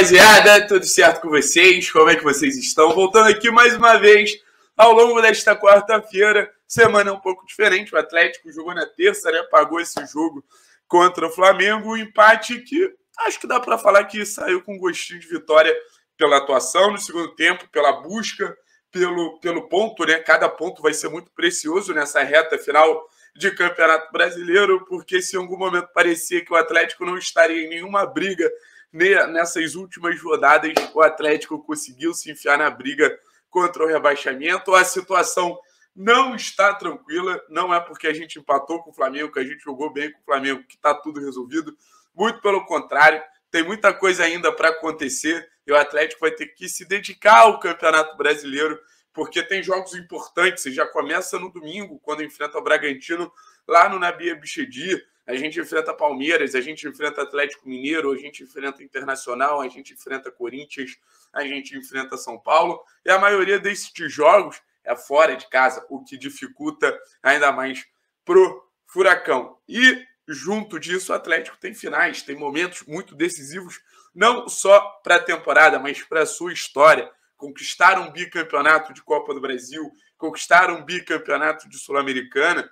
rapaziada, tudo certo com vocês? Como é que vocês estão? Voltando aqui mais uma vez ao longo desta quarta-feira, semana um pouco diferente. O Atlético jogou na terça, né? Pagou esse jogo contra o Flamengo, um empate que acho que dá para falar que saiu com gostinho de vitória pela atuação no segundo tempo, pela busca, pelo, pelo ponto, né? Cada ponto vai ser muito precioso nessa reta final de Campeonato Brasileiro, porque se em algum momento parecia que o Atlético não estaria em nenhuma briga nessas últimas rodadas o Atlético conseguiu se enfiar na briga contra o rebaixamento. A situação não está tranquila, não é porque a gente empatou com o Flamengo, que a gente jogou bem com o Flamengo, que está tudo resolvido. Muito pelo contrário, tem muita coisa ainda para acontecer e o Atlético vai ter que se dedicar ao Campeonato Brasileiro, porque tem jogos importantes. Você já começa no domingo, quando enfrenta o Bragantino lá no Nabia Bichedi a gente enfrenta Palmeiras, a gente enfrenta Atlético Mineiro, a gente enfrenta Internacional, a gente enfrenta Corinthians, a gente enfrenta São Paulo, e a maioria desses jogos é fora de casa, o que dificulta ainda mais pro Furacão. E junto disso, o Atlético tem finais, tem momentos muito decisivos, não só para a temporada, mas para a sua história. Conquistar um bicampeonato de Copa do Brasil, conquistar um bicampeonato de Sul-Americana,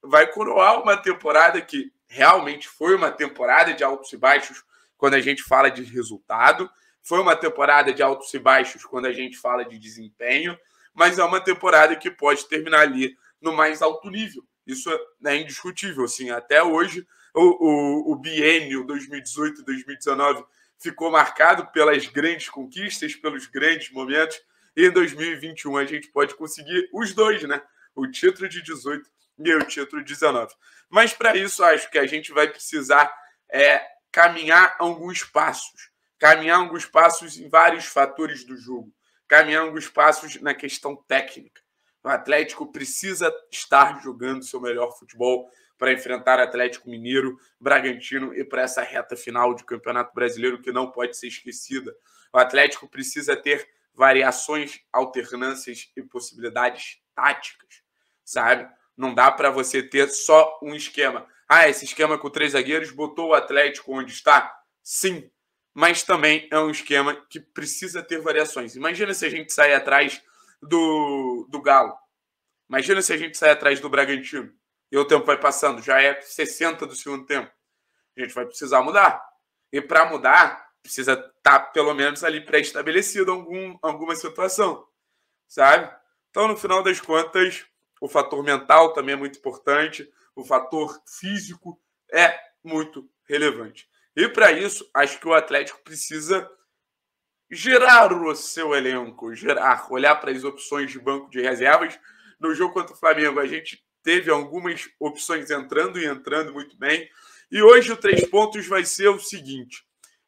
vai coroar uma temporada que realmente foi uma temporada de altos e baixos quando a gente fala de resultado, foi uma temporada de altos e baixos quando a gente fala de desempenho, mas é uma temporada que pode terminar ali no mais alto nível. Isso é indiscutível. Assim, até hoje, o, o, o biênio 2018 2019 ficou marcado pelas grandes conquistas, pelos grandes momentos. E em 2021 a gente pode conseguir os dois, né? O título de 18 e o título 19. Mas para isso, acho que a gente vai precisar é, caminhar alguns passos. Caminhar alguns passos em vários fatores do jogo. Caminhar alguns passos na questão técnica. O Atlético precisa estar jogando seu melhor futebol para enfrentar Atlético Mineiro, Bragantino e para essa reta final de Campeonato Brasileiro que não pode ser esquecida. O Atlético precisa ter variações, alternâncias e possibilidades táticas, sabe? Não dá para você ter só um esquema. Ah, esse esquema com três zagueiros botou o Atlético onde está? Sim, mas também é um esquema que precisa ter variações. Imagina se a gente sair atrás do, do Galo. Imagina se a gente sair atrás do Bragantino. E o tempo vai passando, já é 60 do segundo tempo. A gente vai precisar mudar. E para mudar, precisa estar tá pelo menos ali pré-estabelecido algum, alguma situação, sabe? Então, no final das contas, o fator mental também é muito importante, o fator físico é muito relevante. E para isso, acho que o Atlético precisa gerar o seu elenco, gerar, olhar para as opções de banco de reservas. No jogo contra o Flamengo, a gente teve algumas opções entrando e entrando muito bem. E hoje o três pontos vai ser o seguinte: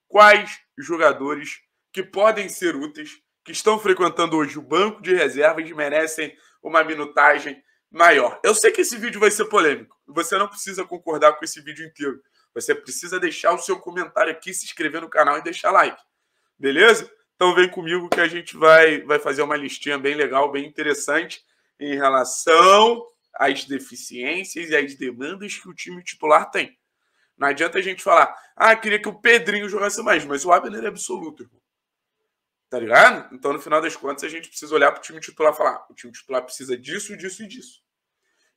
quais jogadores que podem ser úteis, que estão frequentando hoje o banco de reservas, merecem uma minutagem maior. Eu sei que esse vídeo vai ser polêmico. Você não precisa concordar com esse vídeo inteiro. Você precisa deixar o seu comentário aqui, se inscrever no canal e deixar like. Beleza? Então vem comigo que a gente vai, vai fazer uma listinha bem legal, bem interessante em relação às deficiências e às demandas que o time titular tem. Não adianta a gente falar, ah, queria que o Pedrinho jogasse mais, mas o Abner é absoluto, irmão. Tá ligado? Então, no final das contas, a gente precisa olhar para o time titular e falar: ah, o time titular precisa disso, disso e disso.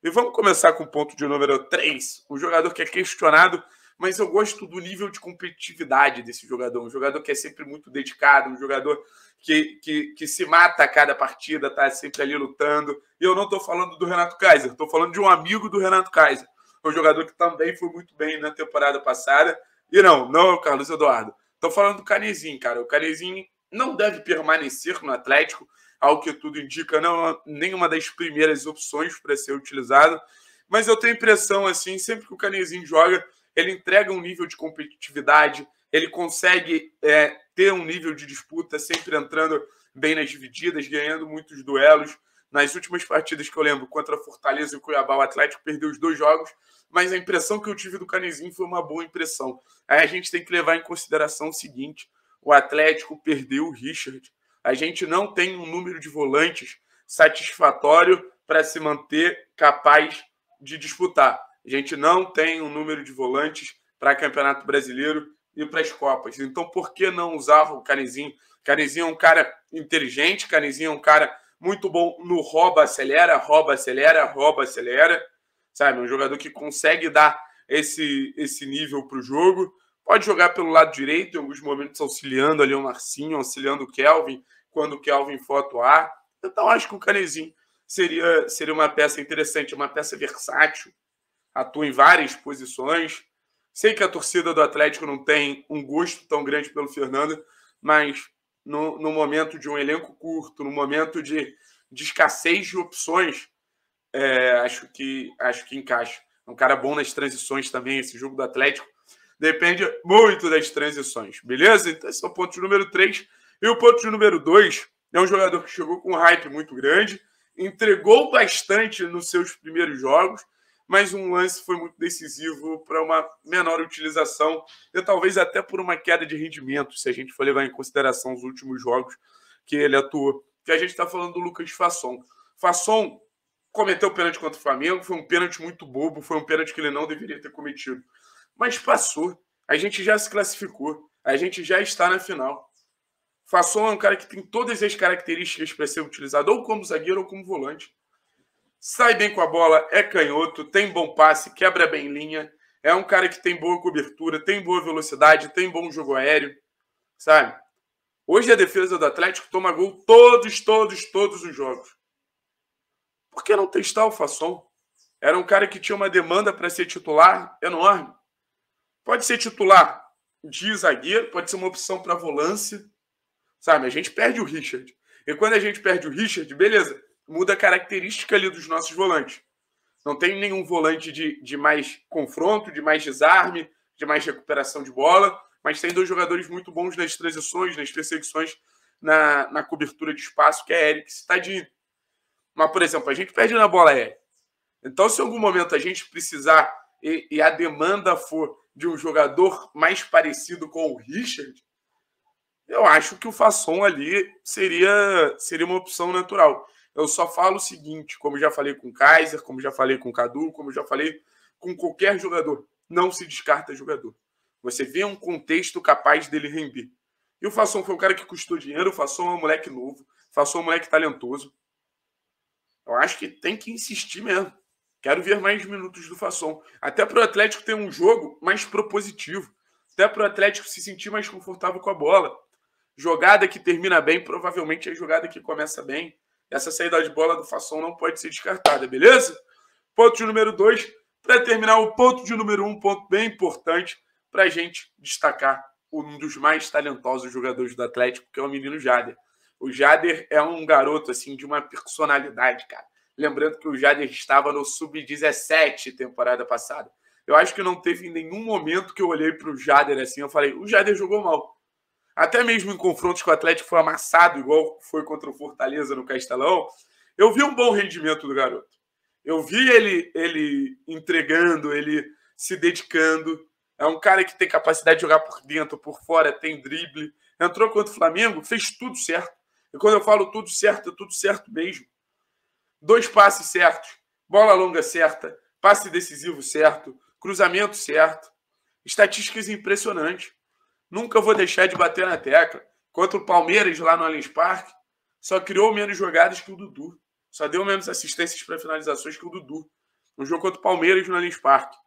E vamos começar com o ponto de número 3. O jogador que é questionado, mas eu gosto do nível de competitividade desse jogador. Um jogador que é sempre muito dedicado, um jogador que, que, que se mata a cada partida, tá sempre ali lutando. E eu não estou falando do Renato Kaiser, estou falando de um amigo do Renato Kaiser. Um jogador que também foi muito bem na temporada passada. E não, não é o Carlos Eduardo. Estou falando do Canezinho, cara. O Canezinho não deve permanecer no Atlético, ao que tudo indica, não nenhuma das primeiras opções para ser utilizado. Mas eu tenho a impressão, assim, sempre que o Canezinho joga, ele entrega um nível de competitividade, ele consegue é, ter um nível de disputa, sempre entrando bem nas divididas, ganhando muitos duelos. Nas últimas partidas que eu lembro, contra Fortaleza e Cuiabá, o Atlético perdeu os dois jogos, mas a impressão que eu tive do Canezinho foi uma boa impressão. Aí a gente tem que levar em consideração o seguinte: o Atlético perdeu o Richard. A gente não tem um número de volantes satisfatório para se manter capaz de disputar. A gente não tem um número de volantes para Campeonato Brasileiro e para as Copas. Então, por que não usar o Canezinho? Canezinho é um cara inteligente, Canezinho é um cara muito bom no rouba, acelera, rouba, acelera, rouba, acelera. Sabe, um jogador que consegue dar esse, esse nível para o jogo. Pode jogar pelo lado direito, em alguns momentos auxiliando ali o Marcinho, auxiliando o Kelvin, quando o Kelvin for atuar. Então, acho que o Canezinho seria, seria uma peça interessante, uma peça versátil, atua em várias posições. Sei que a torcida do Atlético não tem um gosto tão grande pelo Fernando, mas no, no momento de um elenco curto, no momento de, de escassez de opções, é, acho que acho que encaixa. É um cara bom nas transições também. Esse jogo do Atlético Depende muito das transições, beleza? Então, esse é o ponto de número 3. E o ponto de número 2 é um jogador que chegou com um hype muito grande, entregou bastante nos seus primeiros jogos, mas um lance foi muito decisivo para uma menor utilização e talvez até por uma queda de rendimento, se a gente for levar em consideração os últimos jogos que ele atuou. Que a gente está falando do Lucas Fasson. Fasson cometeu pênalti contra o Flamengo, foi um pênalti muito bobo, foi um pênalti que ele não deveria ter cometido mas passou. A gente já se classificou. A gente já está na final. Fasson é um cara que tem todas as características para ser utilizado ou como zagueiro ou como volante. Sai bem com a bola, é canhoto, tem bom passe, quebra bem linha. É um cara que tem boa cobertura, tem boa velocidade, tem bom jogo aéreo, sabe? Hoje a defesa do Atlético toma gol todos, todos, todos os jogos. Por que não testar o Fasson? Era um cara que tinha uma demanda para ser titular enorme. Pode ser titular de zagueiro, pode ser uma opção para volância. Sabe, a gente perde o Richard. E quando a gente perde o Richard, beleza, muda a característica ali dos nossos volantes. Não tem nenhum volante de, de mais confronto, de mais desarme, de mais recuperação de bola, mas tem dois jogadores muito bons nas transições, nas perseguições, na, na cobertura de espaço, que é Eric Citadinho. Mas, por exemplo, a gente perde na bola aérea. Então, se em algum momento a gente precisar e, e a demanda for de um jogador mais parecido com o Richard, eu acho que o Fasson ali seria, seria uma opção natural. Eu só falo o seguinte, como já falei com o Kaiser, como já falei com o Cadu, como já falei com qualquer jogador, não se descarta jogador. Você vê um contexto capaz dele render. E o Fasson foi um cara que custou dinheiro, o Fasson é um moleque novo, o Fasson é um moleque talentoso. Eu acho que tem que insistir mesmo. Quero ver mais minutos do Fasson. Até para o Atlético ter um jogo mais propositivo. Até para o Atlético se sentir mais confortável com a bola. Jogada que termina bem, provavelmente é jogada que começa bem. Essa saída de bola do Fasson não pode ser descartada, beleza? Ponto de número 2. Para terminar, o ponto de número 1, um, ponto bem importante para a gente destacar um dos mais talentosos jogadores do Atlético, que é o menino Jader. O Jader é um garoto assim de uma personalidade, cara Lembrando que o Jader estava no sub-17 temporada passada. Eu acho que não teve nenhum momento que eu olhei para o Jader assim, eu falei, o Jader jogou mal. Até mesmo em confrontos com o Atlético foi amassado, igual foi contra o Fortaleza no Castelão. Eu vi um bom rendimento do garoto. Eu vi ele, ele entregando, ele se dedicando. É um cara que tem capacidade de jogar por dentro, por fora, tem drible. Entrou contra o Flamengo, fez tudo certo. E quando eu falo tudo certo, é tudo certo mesmo dois passes certos, bola longa certa, passe decisivo certo, cruzamento certo. Estatísticas impressionantes. Nunca vou deixar de bater na tecla. Contra o Palmeiras lá no Allianz Parque, só criou menos jogadas que o Dudu. Só deu menos assistências para finalizações que o Dudu. No jogo contra o Palmeiras no Allianz Parque,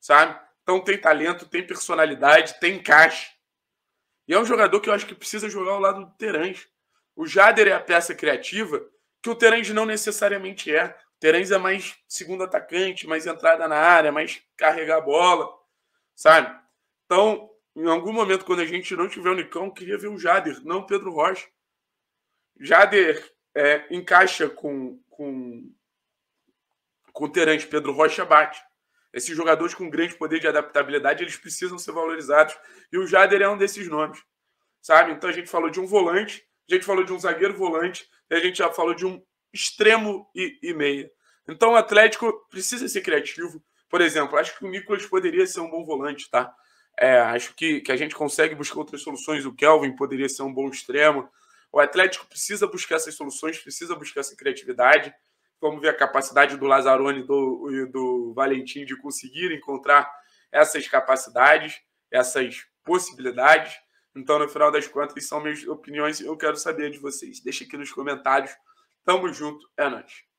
sabe? Então tem talento, tem personalidade, tem encaixe. E é um jogador que eu acho que precisa jogar ao lado do Terãs. O Jader é a peça criativa que o Terence não necessariamente é. O Terence é mais segundo atacante, mais entrada na área, mais carregar a bola, sabe? Então, em algum momento, quando a gente não tiver o Nicão, queria ver o Jader, não o Pedro Rocha. Jader é, encaixa com, com, com o Terence, Pedro Rocha bate. Esses jogadores com grande poder de adaptabilidade, eles precisam ser valorizados. E o Jader é um desses nomes, sabe? Então a gente falou de um volante a gente falou de um zagueiro volante, e a gente já falou de um extremo e, e meia. Então o Atlético precisa ser criativo. Por exemplo, acho que o Nicolas poderia ser um bom volante, tá? É, acho que, que a gente consegue buscar outras soluções. O Kelvin poderia ser um bom extremo. O Atlético precisa buscar essas soluções, precisa buscar essa criatividade. Vamos ver a capacidade do Lazzaroni e do, e do Valentim de conseguir encontrar essas capacidades, essas possibilidades. Então, no final das contas, são minhas opiniões e eu quero saber de vocês. Deixa aqui nos comentários. Tamo junto, é nóis.